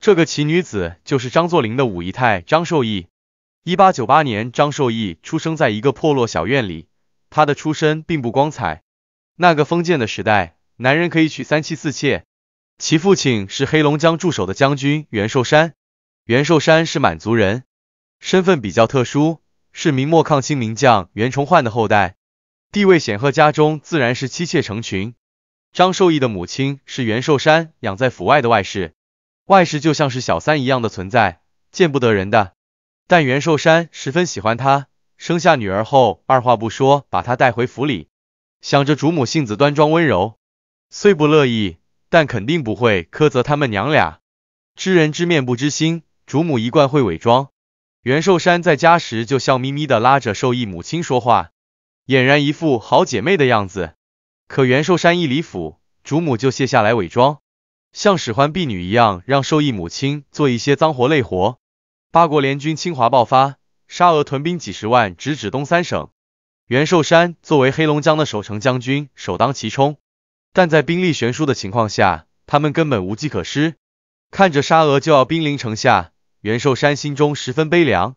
这个奇女子就是张作霖的五姨太张寿义。一八九八年，张寿义出生在一个破落小院里，她的出身并不光彩。那个封建的时代，男人可以娶三妻四妾。其父亲是黑龙江驻守的将军袁寿山，袁寿山是满族人，身份比较特殊，是明末抗清名将袁崇焕的后代，地位显赫，家中自然是妻妾成群。张寿义的母亲是袁寿山养在府外的外室。外室就像是小三一样的存在，见不得人的。但袁寿山十分喜欢她，生下女儿后，二话不说把她带回府里，想着主母性子端庄温柔，虽不乐意，但肯定不会苛责他们娘俩。知人知面不知心，主母一贯会伪装。袁寿山在家时就笑眯眯的拉着受益母亲说话，俨然一副好姐妹的样子。可袁寿山一离府，主母就卸下来伪装。像使唤婢女一样，让受益母亲做一些脏活累活。八国联军侵华爆发，沙俄屯兵几十万，直指东三省。袁寿山作为黑龙江的守城将军，首当其冲。但在兵力悬殊的情况下，他们根本无计可施。看着沙俄就要兵临城下，袁寿山心中十分悲凉。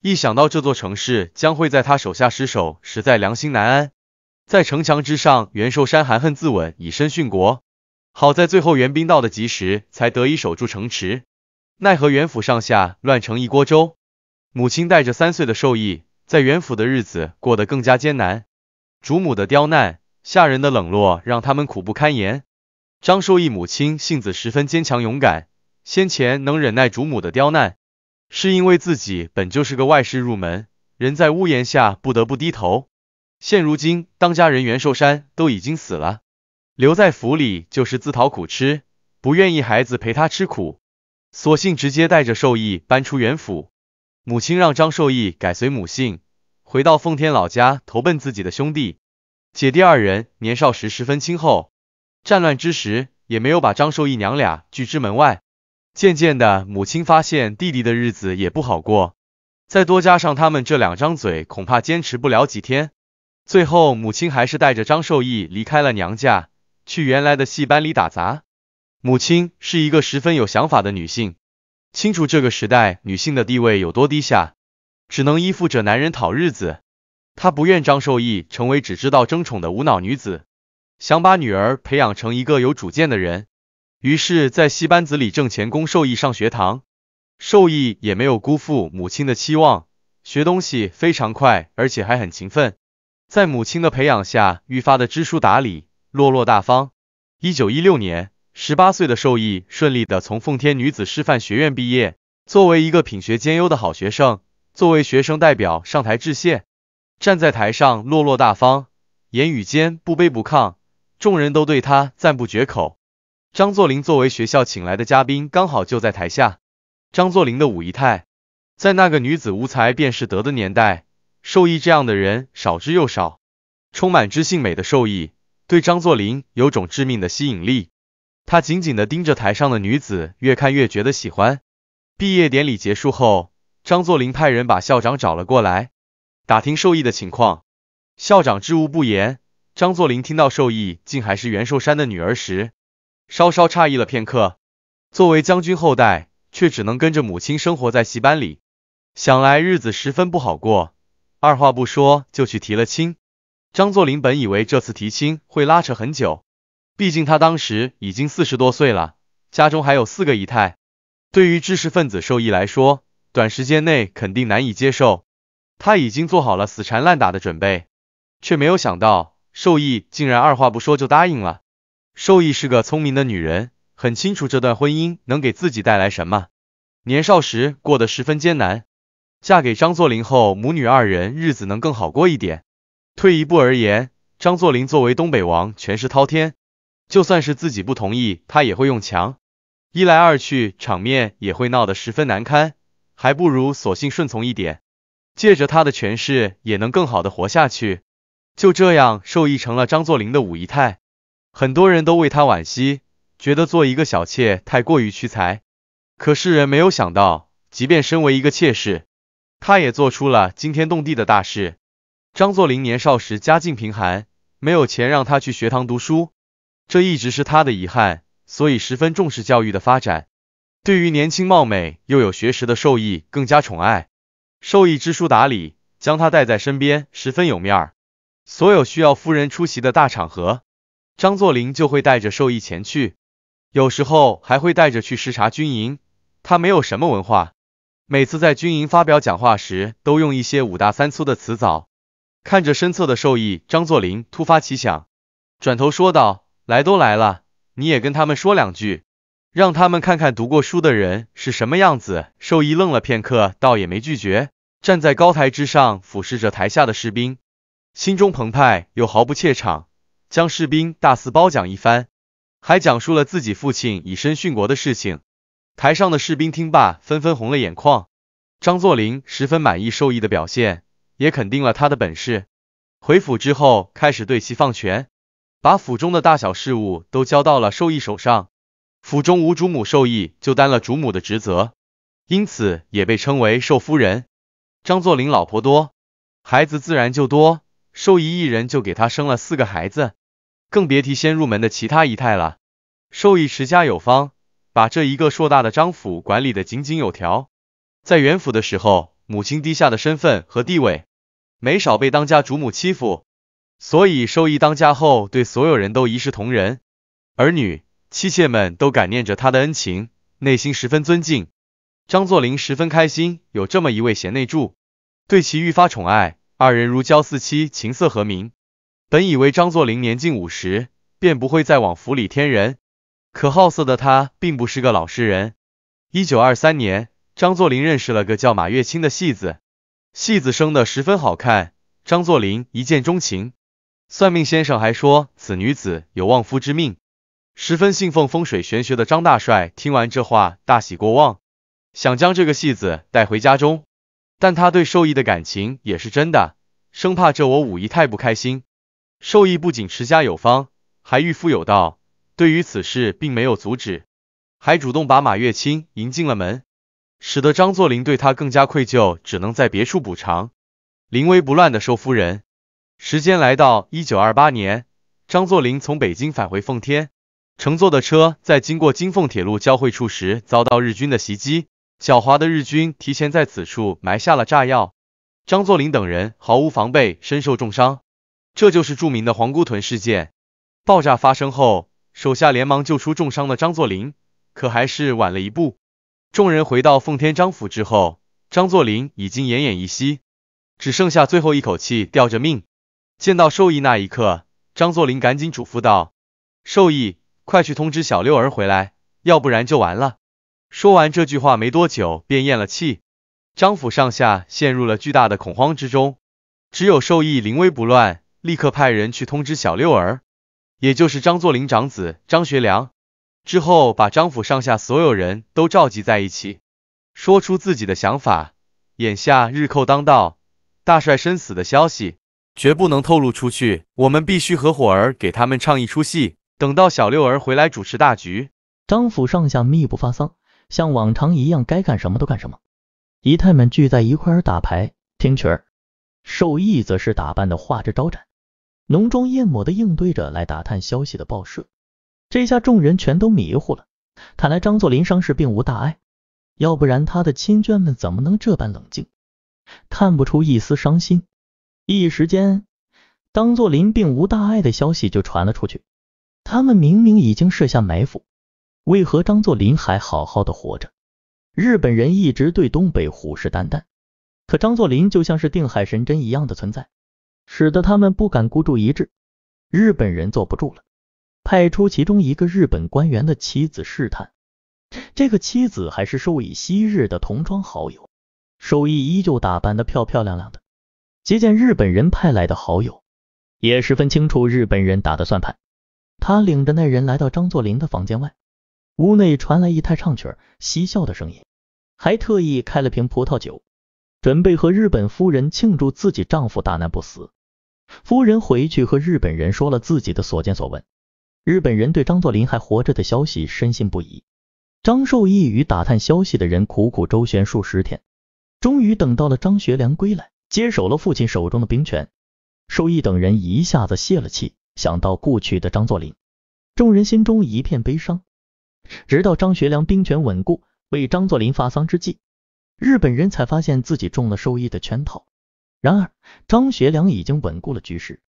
一想到这座城市将会在他手下失守，实在良心难安。在城墙之上，袁寿山含恨自刎，以身殉国。好在最后援兵到的及时，才得以守住城池。奈何袁府上下乱成一锅粥，母亲带着三岁的寿意，在袁府的日子过得更加艰难。主母的刁难，下人的冷落，让他们苦不堪言。张寿益母亲性子十分坚强勇敢，先前能忍耐主母的刁难，是因为自己本就是个外室入门，人在屋檐下不得不低头。现如今当家人袁寿山都已经死了。留在府里就是自讨苦吃，不愿意孩子陪他吃苦，索性直接带着寿益搬出原府。母亲让张寿益改随母姓，回到奉天老家投奔自己的兄弟。姐弟二人年少时十分亲厚，战乱之时也没有把张寿益娘俩拒之门外。渐渐的，母亲发现弟弟的日子也不好过，再多加上他们这两张嘴，恐怕坚持不了几天。最后，母亲还是带着张寿益离开了娘家。去原来的戏班里打杂。母亲是一个十分有想法的女性，清楚这个时代女性的地位有多低下，只能依附着男人讨日子。她不愿张受益成为只知道争宠的无脑女子，想把女儿培养成一个有主见的人。于是，在戏班子里挣钱供受益上学堂。受益也没有辜负母亲的期望，学东西非常快，而且还很勤奋。在母亲的培养下，愈发的知书达理。落落大方。一九一六年，十八岁的寿益顺利的从奉天女子师范学院毕业。作为一个品学兼优的好学生，作为学生代表上台致谢，站在台上落落大方，言语间不卑不亢，众人都对他赞不绝口。张作霖作为学校请来的嘉宾，刚好就在台下。张作霖的五姨太，在那个女子无才便是德的年代，受益这样的人少之又少。充满知性美的受益对张作霖有种致命的吸引力，他紧紧的盯着台上的女子，越看越觉得喜欢。毕业典礼结束后，张作霖派人把校长找了过来，打听受益的情况。校长知无不言，张作霖听到受益竟还是袁寿山的女儿时，稍稍诧异了片刻。作为将军后代，却只能跟着母亲生活在戏班里，想来日子十分不好过。二话不说就去提了亲。张作霖本以为这次提亲会拉扯很久，毕竟他当时已经四十多岁了，家中还有四个姨太。对于知识分子寿益来说，短时间内肯定难以接受。他已经做好了死缠烂打的准备，却没有想到寿益竟然二话不说就答应了。寿益是个聪明的女人，很清楚这段婚姻能给自己带来什么。年少时过得十分艰难，嫁给张作霖后，母女二人日子能更好过一点。退一步而言，张作霖作为东北王，权势滔天，就算是自己不同意，他也会用强。一来二去，场面也会闹得十分难堪，还不如索性顺从一点，借着他的权势，也能更好的活下去。就这样，受益成了张作霖的五姨太。很多人都为他惋惜，觉得做一个小妾太过于屈才。可是人没有想到，即便身为一个妾室，他也做出了惊天动地的大事。张作霖年少时家境贫寒，没有钱让他去学堂读书，这一直是他的遗憾，所以十分重视教育的发展。对于年轻貌美又有学识的寿益更加宠爱，寿益知书达理，将他带在身边十分有面儿。所有需要夫人出席的大场合，张作霖就会带着寿益前去，有时候还会带着去视察军营。他没有什么文化，每次在军营发表讲话时，都用一些五大三粗的词藻。看着身侧的兽医张作霖突发奇想，转头说道：“来都来了，你也跟他们说两句，让他们看看读过书的人是什么样子。”兽医愣了片刻，倒也没拒绝，站在高台之上俯视着台下的士兵，心中澎湃又毫不怯场，将士兵大肆褒奖一番，还讲述了自己父亲以身殉国的事情。台上的士兵听罢，纷纷红了眼眶。张作霖十分满意兽医的表现。也肯定了他的本事，回府之后开始对其放权，把府中的大小事务都交到了寿意手上。府中无主母，寿意就担了主母的职责，因此也被称为寿夫人。张作霖老婆多，孩子自然就多，寿意一人就给他生了四个孩子，更别提先入门的其他姨太了。寿意持家有方，把这一个硕大的张府管理的井井有条。在元府的时候，母亲低下的身份和地位。没少被当家主母欺负，所以收益当家后对所有人都一视同仁，儿女、妻妾们都感念着他的恩情，内心十分尊敬。张作霖十分开心有这么一位贤内助，对其愈发宠爱，二人如胶似漆，情色和鸣。本以为张作霖年近五十便不会再往府里添人，可好色的他并不是个老实人。一九二三年，张作霖认识了个叫马月清的戏子。戏子生的十分好看，张作霖一见钟情。算命先生还说此女子有望夫之命，十分信奉风水玄学的张大帅听完这话大喜过望，想将这个戏子带回家中。但他对寿义的感情也是真的，生怕这我五姨太不开心。寿义不仅持家有方，还育夫有道，对于此事并没有阻止，还主动把马月清迎进了门。使得张作霖对他更加愧疚，只能在别处补偿。临危不乱的收夫人。时间来到一九二八年，张作霖从北京返回奉天，乘坐的车在经过金凤铁路交汇处时遭到日军的袭击，狡猾的日军提前在此处埋下了炸药，张作霖等人毫无防备，身受重伤。这就是著名的黄姑屯事件。爆炸发生后，手下连忙救出重伤的张作霖，可还是晚了一步。众人回到奉天张府之后，张作霖已经奄奄一息，只剩下最后一口气吊着命。见到寿义那一刻，张作霖赶紧嘱咐道：“寿义，快去通知小六儿回来，要不然就完了。”说完这句话没多久，便咽了气。张府上下陷入了巨大的恐慌之中，只有寿义临危不乱，立刻派人去通知小六儿，也就是张作霖长子张学良。之后，把张府上下所有人都召集在一起，说出自己的想法。眼下日寇当道，大帅身死的消息绝不能透露出去。我们必须合伙儿给他们唱一出戏，等到小六儿回来主持大局。张府上下密不发丧，像往常一样该干什么都干什么。姨太们聚在一块儿打牌、听曲儿，寿义则是打扮的花枝招展、浓妆艳抹的应对着来打探消息的报社。这下众人全都迷糊了，看来张作霖伤势并无大碍，要不然他的亲眷们怎么能这般冷静，看不出一丝伤心？一时间，张作霖并无大碍的消息就传了出去。他们明明已经设下埋伏，为何张作霖还好好的活着？日本人一直对东北虎视眈眈，可张作霖就像是定海神针一样的存在，使得他们不敢孤注一掷。日本人坐不住了。派出其中一个日本官员的妻子试探，这个妻子还是授义昔日的同窗好友，手艺依旧打扮的漂漂亮亮的，接见日本人派来的好友，也十分清楚日本人打的算盘。他领着那人来到张作霖的房间外，屋内传来一太唱曲儿嬉笑的声音，还特意开了瓶葡萄酒，准备和日本夫人庆祝自己丈夫大难不死。夫人回去和日本人说了自己的所见所闻。日本人对张作霖还活着的消息深信不疑，张受益与打探消息的人苦苦周旋数十天，终于等到了张学良归来，接手了父亲手中的兵权。受益等人一下子泄了气，想到故去的张作霖，众人心中一片悲伤。直到张学良兵权稳固，为张作霖发丧之际，日本人才发现自己中了受益的圈套。然而，张学良已经稳固了局势，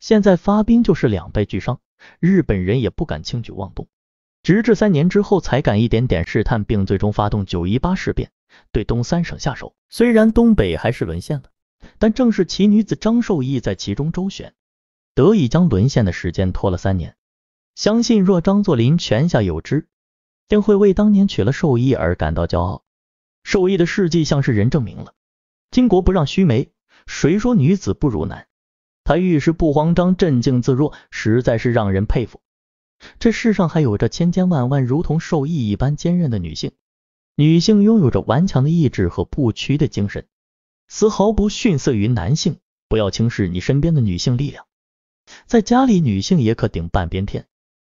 现在发兵就是两败俱伤。日本人也不敢轻举妄动，直至三年之后才敢一点点试探，并最终发动九一八事变，对东三省下手。虽然东北还是沦陷了，但正是其女子张寿懿在其中周旋，得以将沦陷的时间拖了三年。相信若张作霖泉下有知，定会为当年娶了寿懿而感到骄傲。寿懿的事迹，像是人证明了巾帼不让须眉，谁说女子不如男？她遇事不慌张，镇静自若，实在是让人佩服。这世上还有着千千万万如同兽医一般坚韧的女性，女性拥有着顽强的意志和不屈的精神，丝毫不逊色于男性。不要轻视你身边的女性力量，在家里女性也可顶半边天。